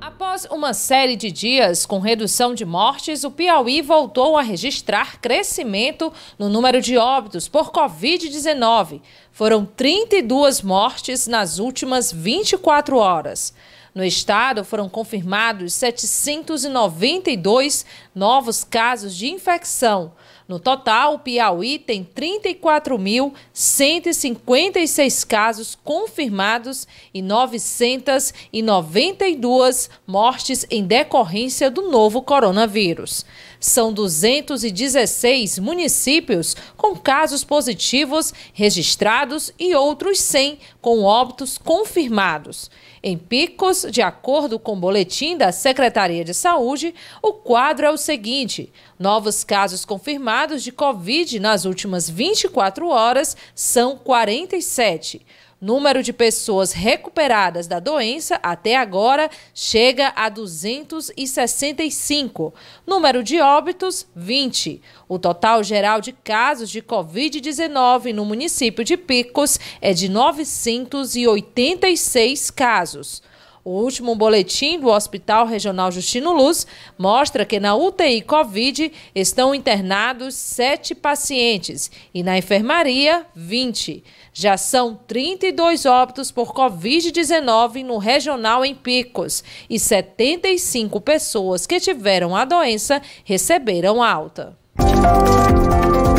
Após uma série de dias com redução de mortes, o Piauí voltou a registrar crescimento no número de óbitos por Covid-19. Foram 32 mortes nas últimas 24 horas. No estado, foram confirmados 792 novos casos de infecção. No total, o Piauí tem 34.156 casos confirmados e 992 mortes em decorrência do novo coronavírus. São 216 municípios com casos positivos registrados e outros 100 com óbitos confirmados. Em picos, de acordo com o boletim da Secretaria de Saúde, o quadro é o seguinte: novos casos confirmados de Covid nas últimas 24 horas são 47. Número de pessoas recuperadas da doença até agora chega a 265. Número de óbitos, 20. O total geral de casos de Covid-19 no município de Picos é de 986 casos. O último boletim do Hospital Regional Justino Luz mostra que na UTI Covid estão internados sete pacientes e na enfermaria, 20. Já são 32 óbitos por Covid-19 no regional em Picos e 75 pessoas que tiveram a doença receberam alta. Música